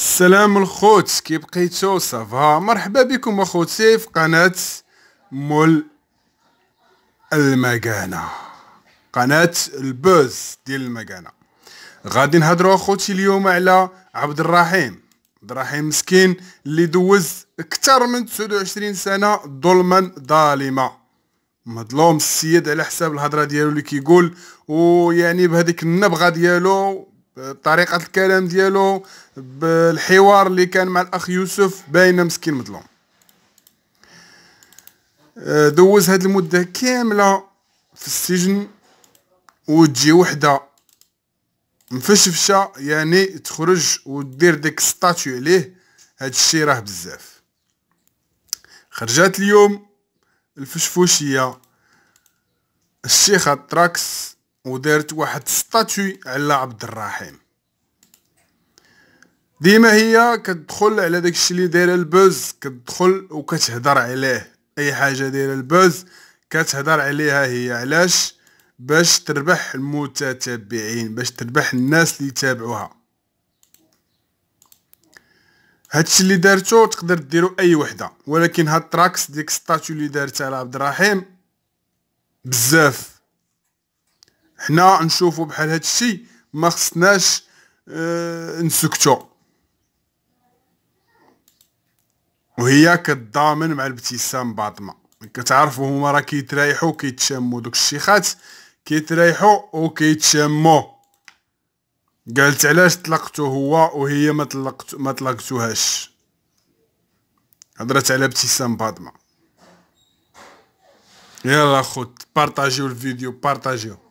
السلام الخوت كي بقيتو صافا مرحبا بكم اخوتي في قناة مول المكانة قناة البوز ديال المكانة غادي نهضرو اخوتي اليوم على عبد الرحيم عبد الرحيم مسكين اللي دوز اكثر من 29 سنة ظلما ظالما مظلوم السيد على حساب الهضره ديالو اللي كيقول ويعني بهذيك النبغه ديالو بطريقه الكلام ديالو بالحوار اللي كان مع الاخ يوسف باينه مسكين مظلوم آه، دوز هاد المده كامله في السجن وتجي وحده مفشفشه يعني تخرج ودير ديك ستاتيو عليه هاد الشي راه بزاف خرجات اليوم الفشفوشيه الشيخه تراكس ودارت واحد ستاتوي على عبد الرحيم ديما هي كتدخل على داك الشيء اللي دايره البوز كتدخل وكتهضر عليه اي حاجه دايره البوز كتهضر عليها هي علاش باش تربح المتتبعين باش تربح الناس اللي يتابعوها هادشي اللي دارتو تقدر ديرو اي وحده ولكن هاد التراكس ديك ستاتيو اللي دارتها على عبد الرحيم بزاف حنا نشوفو بحال هاد الشيء ما خصناش اه نسكتو وهي كتضامن مع الابتسام باطمه كتعرفوا هما راه كيتريحوا كيتشموا دوك الشيخات كيتريحوا وكيتشموا قالت علاش طلقتو هو وهي ما طلقت ما طلقتوهاش هضرت على ابتسام باطمه يلا خوت بارطاجيو الفيديو بارطاجيو